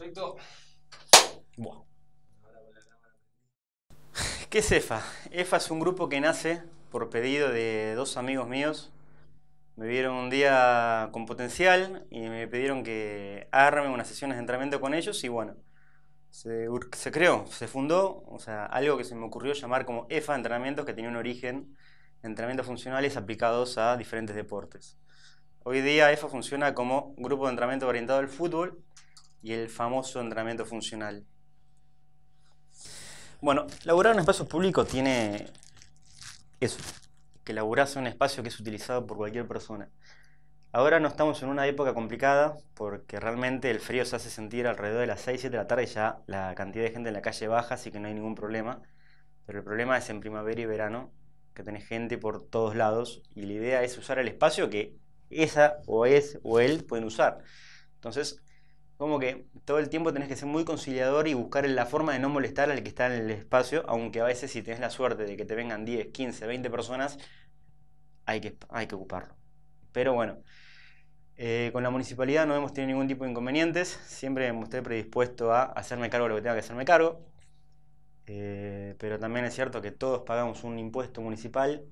Perfecto. ¿Qué es EFA? EFA es un grupo que nace por pedido de dos amigos míos. Me vieron un día con potencial y me pidieron que arme unas sesiones de entrenamiento con ellos y bueno, se, creó, se fundó, o sea, algo que se me ocurrió llamar como EFA Entrenamientos, que tenía un origen entrenamientos funcionales aplicados a diferentes deportes. Hoy día EFA funciona como grupo de entrenamiento orientado al fútbol y el famoso entrenamiento funcional. Bueno, laburar un espacio público tiene eso, que laburás un espacio que es utilizado por cualquier persona. Ahora no estamos en una época complicada porque realmente el frío se hace sentir alrededor de las 6, 7 de la tarde ya la cantidad de gente en la calle baja, así que no hay ningún problema. Pero el problema es en primavera y verano, que tenés gente por todos lados y la idea es usar el espacio que esa o es o él pueden usar. Entonces, como que todo el tiempo tenés que ser muy conciliador y buscar la forma de no molestar al que está en el espacio, aunque a veces si tenés la suerte de que te vengan 10, 15, 20 personas, hay que, hay que ocuparlo. Pero bueno, eh, con la municipalidad no hemos tenido ningún tipo de inconvenientes, siempre me estoy predispuesto a hacerme cargo de lo que tenga que hacerme cargo, eh, pero también es cierto que todos pagamos un impuesto municipal,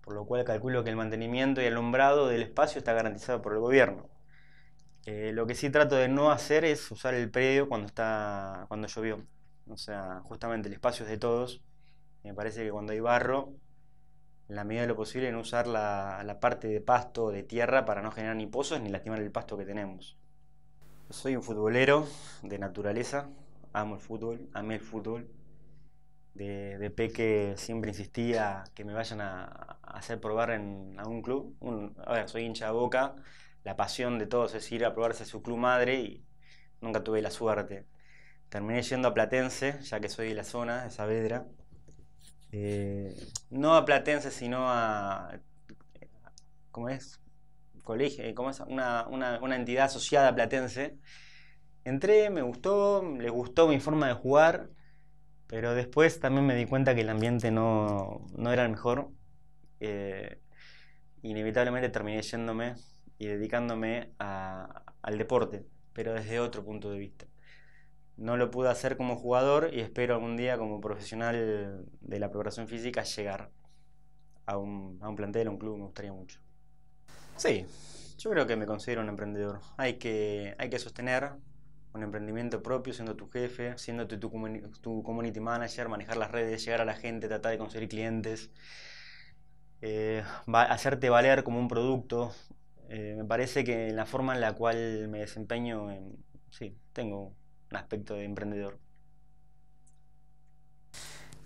por lo cual calculo que el mantenimiento y el alumbrado del espacio está garantizado por el gobierno. Eh, lo que sí trato de no hacer es usar el predio cuando está cuando llovió. O sea, justamente el espacio es de todos. Me parece que cuando hay barro, la medida de lo posible, no usar la, la parte de pasto, de tierra, para no generar ni pozos ni lastimar el pasto que tenemos. Soy un futbolero de naturaleza, amo el fútbol, amé el fútbol. De, de peque siempre insistía que me vayan a, a hacer probar en algún club. Un, a ver, soy hincha de boca, la pasión de todos es ir a probarse su club madre y nunca tuve la suerte. Terminé yendo a Platense, ya que soy de la zona, de Saavedra. Eh, no a Platense, sino a. ¿Cómo es? Colegio, eh, ¿cómo es? Una, una, entidad asociada a Platense. Entré, me gustó, les gustó mi forma de jugar, pero después también me di cuenta que el ambiente no, era el mejor. Eh, inevitablemente terminé yéndome y dedicándome al deporte, pero desde otro punto de vista. No lo pude hacer como jugador y espero algún día como profesional de la preparación física llegar a un, plantel, a un club, me gustaría mucho. Sí, yo creo que me considero un emprendedor. Hay que, hay que sostener un emprendimiento propio, siendo tu jefe, siendo tu, tu, community manager, manejar las redes, llegar a la gente, tratar de conseguir clientes, eh, hacerte valer como un producto, eh, me parece que la forma en la cual me desempeño, em, sí, tengo un aspecto de emprendedor.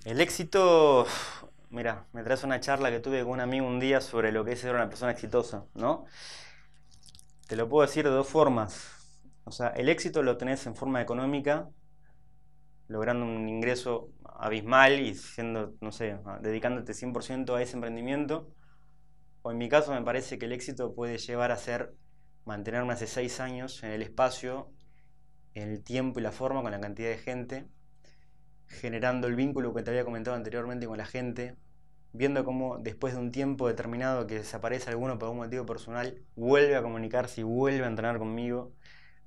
El éxito, mira, me traes una charla que tuve con un amigo un día sobre lo que es ser una persona exitosa, ¿no? Te lo puedo decir de dos formas. O sea, el éxito lo tenés en forma económica, logrando un ingreso abismal y siendo, no sé, ah, dedicándote 100% a ese emprendimiento o en mi caso me parece que el éxito puede llevar a ser mantenerme hace seis años en el espacio, en el tiempo y la forma, con la cantidad de gente, generando el vínculo que te había comentado anteriormente con la gente, viendo cómo después de un tiempo determinado que desaparece alguno por un motivo personal, vuelve a comunicarse y vuelve a entrenar conmigo.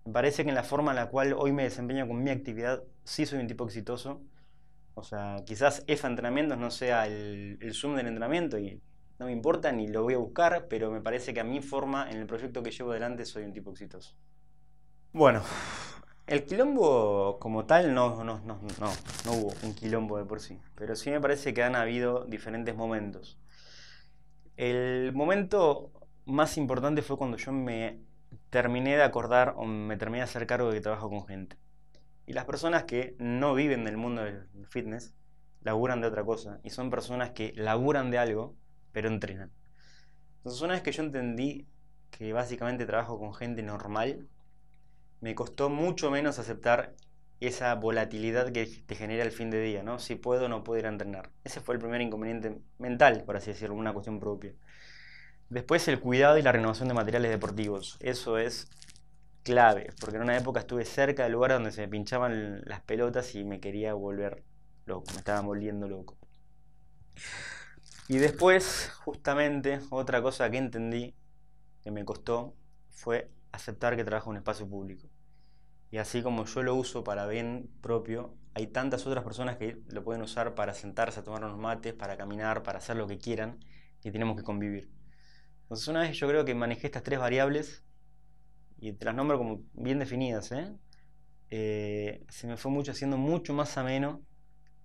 Me parece que en la forma en la cual hoy me desempeño con mi actividad, sí soy un tipo exitoso. O sea, quizás ese entrenamientos no sea el, el zoom del entrenamiento y no me importa ni lo voy a buscar, pero me parece que a mi forma, en el proyecto que llevo adelante, soy un tipo exitoso. Bueno, el quilombo como tal no, no hubo un quilombo de por sí, pero sí me parece que han habido diferentes momentos. El momento más importante fue cuando yo me terminé de acordar o me terminé de hacer cargo de que trabajo con gente. Y las personas que no viven del mundo del fitness, laburan de otra cosa, y son personas que laburan de algo pero entrenan. Entonces una vez que yo entendí que básicamente trabajo con gente normal, me costó mucho menos aceptar esa volatilidad que te genera el fin de día, ¿no? Si puedo o no puedo ir a entrenar. Ese fue el primer inconveniente mental, por así decirlo, una cuestión propia. Después el cuidado y la renovación de materiales deportivos. Eso es clave, porque en una época estuve cerca del lugar donde se me pinchaban las pelotas y me quería volver loco, me estaba volviendo loco. Y después, justamente, otra cosa que entendí, que me costó, fue aceptar que trabajo en un espacio público. Y así como yo lo uso para bien propio, hay tantas otras personas que lo pueden usar para sentarse a tomar unos mates, para caminar, para hacer lo que quieran, y tenemos que convivir. Entonces una vez yo creo que manejé estas tres variables, y te las nombro como bien definidas, ¿eh? Eh, se me fue mucho haciendo mucho más ameno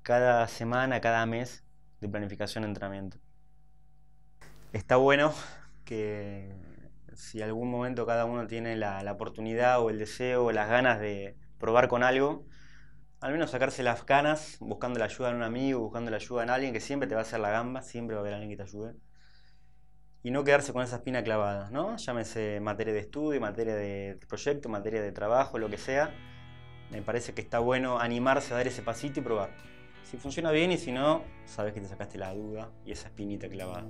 cada semana, cada mes, de planificación entrenamiento. Está bueno que si algún momento cada uno tiene la, oportunidad o el deseo o las ganas de probar con algo, al menos sacarse las canas buscando la ayuda de un amigo, buscando la ayuda en alguien que siempre te va a hacer la gamba, siempre va a haber alguien que te ayude. Y no quedarse con esa espina clavada, ¿no? Llámese materia de estudio, materia de proyecto, materia de trabajo, lo que sea. Me parece que está bueno animarse a dar ese pasito y probar. Si funciona bien y si no, sabes que te sacaste la duda y esa espinita clavada.